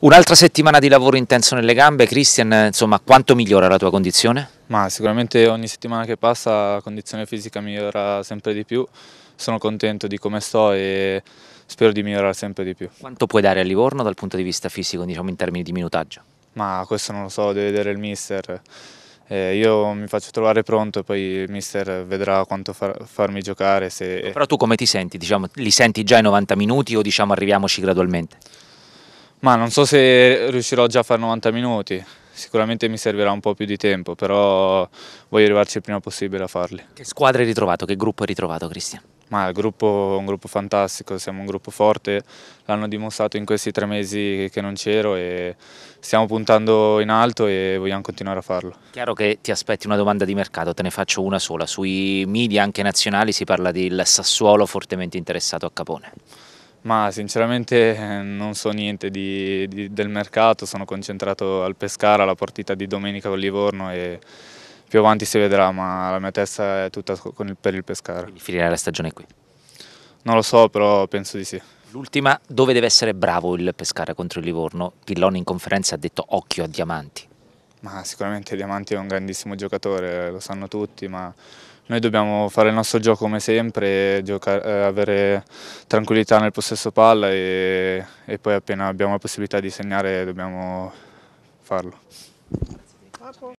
Un'altra settimana di lavoro intenso nelle gambe, Christian, insomma, quanto migliora la tua condizione? Ma sicuramente ogni settimana che passa la condizione fisica migliora sempre di più, sono contento di come sto e spero di migliorare sempre di più. Quanto puoi dare a Livorno dal punto di vista fisico, diciamo in termini di minutaggio? Ma questo non lo so, deve vedere il mister. Eh, io mi faccio trovare pronto e poi il mister vedrà quanto far, farmi giocare. Se... Però tu come ti senti? Diciamo, li senti già i 90 minuti o diciamo arriviamoci gradualmente? Ma non so se riuscirò già a fare 90 minuti, sicuramente mi servirà un po' più di tempo, però voglio arrivarci il prima possibile a farli. Che squadra hai ritrovato, che gruppo hai ritrovato Cristian? Ma il gruppo è un gruppo fantastico, siamo un gruppo forte, l'hanno dimostrato in questi tre mesi che non c'ero e stiamo puntando in alto e vogliamo continuare a farlo. Chiaro che ti aspetti una domanda di mercato, te ne faccio una sola, sui media anche nazionali si parla del Sassuolo fortemente interessato a Capone. Ma sinceramente eh, non so niente di, di, del mercato, sono concentrato al Pescara, alla partita di domenica con Livorno e più avanti si vedrà, ma la mia testa è tutta il, per il Pescara. Quindi finirà la stagione qui? Non lo so, però penso di sì. L'ultima, dove deve essere bravo il Pescara contro il Livorno? Pillone in conferenza ha detto occhio a Diamanti. Ma sicuramente Diamanti è un grandissimo giocatore, lo sanno tutti, ma noi dobbiamo fare il nostro gioco come sempre, giocare, eh, avere tranquillità nel possesso palla e, e poi appena abbiamo la possibilità di segnare dobbiamo farlo.